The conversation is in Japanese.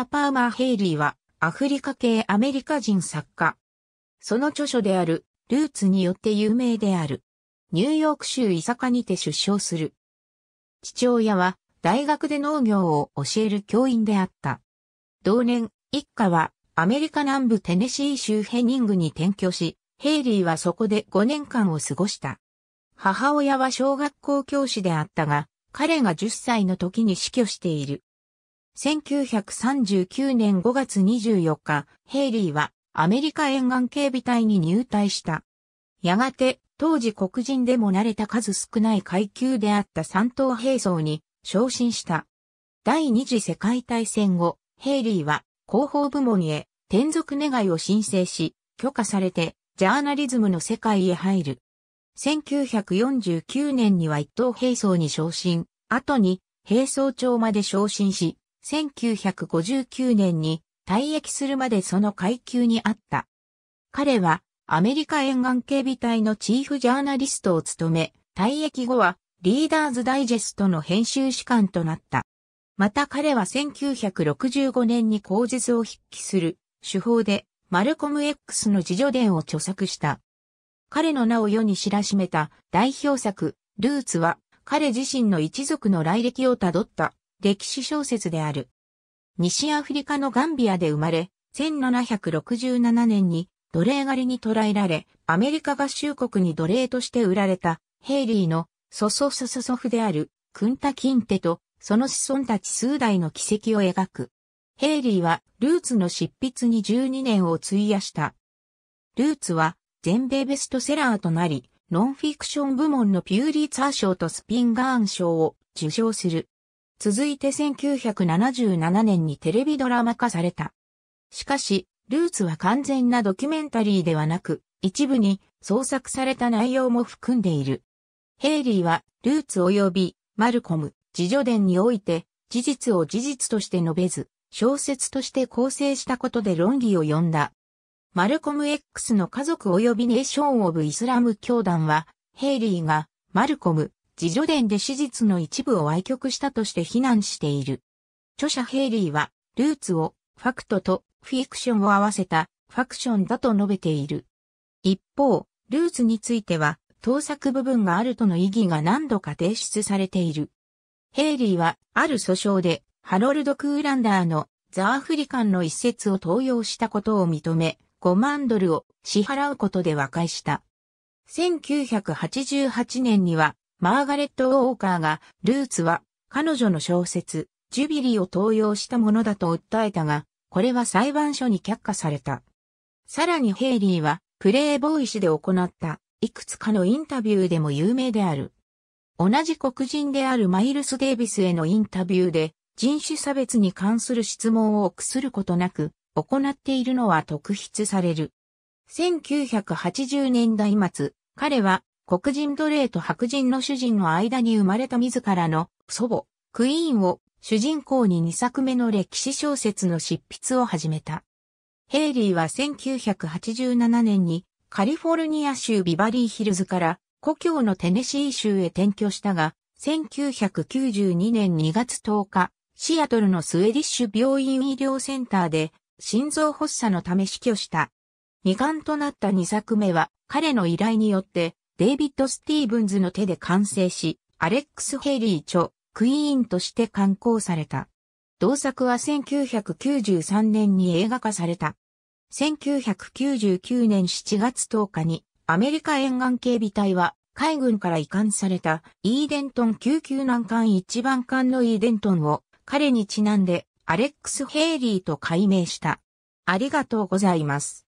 タ・パーマー・ヘイリーは、アフリカ系アメリカ人作家。その著書である、ルーツによって有名である。ニューヨーク州イサカにて出生する。父親は、大学で農業を教える教員であった。同年、一家は、アメリカ南部テネシー州ヘニングに転居し、ヘイリーはそこで5年間を過ごした。母親は小学校教師であったが、彼が10歳の時に死去している。1939年5月24日、ヘイリーはアメリカ沿岸警備隊に入隊した。やがて、当時黒人でも慣れた数少ない階級であった三等兵装に昇進した。第二次世界大戦後、ヘイリーは広報部門へ転属願いを申請し、許可されてジャーナリズムの世界へ入る。1949年には一等兵装に昇進、後に兵装長まで昇進し、1959年に退役するまでその階級にあった。彼はアメリカ沿岸警備隊のチーフジャーナリストを務め、退役後はリーダーズダイジェストの編集士官となった。また彼は1965年に口実を筆記する手法でマルコム X の自助伝を著作した。彼の名を世に知らしめた代表作、ルーツは彼自身の一族の来歴をたどった歴史小説である。西アフリカのガンビアで生まれ、1767年に奴隷狩りに捕らえられ、アメリカ合衆国に奴隷として売られたヘイリーの祖祖祖祖祖父であるクンタ・キンテとその子孫たち数代の軌跡を描く。ヘイリーはルーツの執筆に12年を費やした。ルーツは全米ベストセラーとなり、ノンフィクション部門のピューリーツァー賞とスピンガーン賞を受賞する。続いて1977年にテレビドラマ化された。しかし、ルーツは完全なドキュメンタリーではなく、一部に創作された内容も含んでいる。ヘイリーは、ルーツ及び、マルコム、自助伝において、事実を事実として述べず、小説として構成したことで論議を呼んだ。マルコム X の家族及びネーション・オブ・イスラム教団は、ヘイリーが、マルコム、自助伝で史実の一部を歪曲したとして非難している。著者ヘイリーは、ルーツをファクトとフィクションを合わせたファクションだと述べている。一方、ルーツについては、盗作部分があるとの意義が何度か提出されている。ヘイリーは、ある訴訟で、ハロルド・クーランダーのザ・アフリカンの一節を盗用したことを認め、5万ドルを支払うことで和解した。1988年には、マーガレット・ウォーカーが、ルーツは彼女の小説、ジュビリーを登用したものだと訴えたが、これは裁判所に却下された。さらにヘイリーは、プレイボーイ氏で行った、いくつかのインタビューでも有名である。同じ黒人であるマイルス・デイビスへのインタビューで、人種差別に関する質問を臆することなく、行っているのは特筆される。1980年代末、彼は黒人奴隷と白人の主人の間に生まれた自らの祖母、クイーンを主人公に2作目の歴史小説の執筆を始めた。ヘイリーは1987年にカリフォルニア州ビバリーヒルズから故郷のテネシー州へ転居したが、1992年2月10日、シアトルのスウェディッシュ病院医療センターで心臓発作のため死去した。二冠となった2作目は彼の依頼によってデイビッド・スティーブンズの手で完成し、アレックス・ヘイリー著、クイーンとして刊行された。同作は1993年に映画化された。1999年7月10日にアメリカ沿岸警備隊は海軍から移管されたイーデントン救急難艦一番艦のイーデントンを彼にちなんでアレックス・ヘイリーと改名した。ありがとうございます。